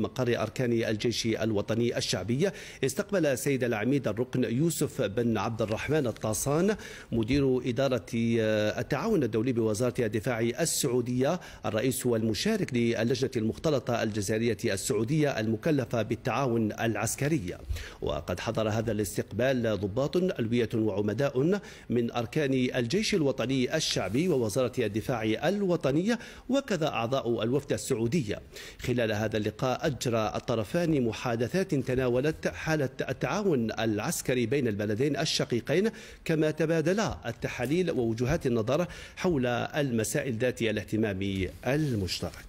مقر أركان الجيش الوطني الشعبي استقبل سيد العميد الركن يوسف بن عبد الرحمن الطاسان مدير إدارة آه، التعاون الدولي بوزارة الدفاع السعودية الرئيس والمشارك للجنة المختلطة الجزائرية السعودية المكلفة بالتعاون العسكري وقد حضر هذا الاستقبال ضباط ألوية وعمداء من أركان الجيش الوطني الشعبي ووزارة الدفاع الوطنية وكذا أعضاء الوفد السعودية خلال هذا اللقاء أجرى الطرفان محادثات تناولت حالة التعاون العسكري بين البلدين الشقيقين كما تبادلا التحاليل ووجهات النظر حول المسائل ذات الاهتمام المشترك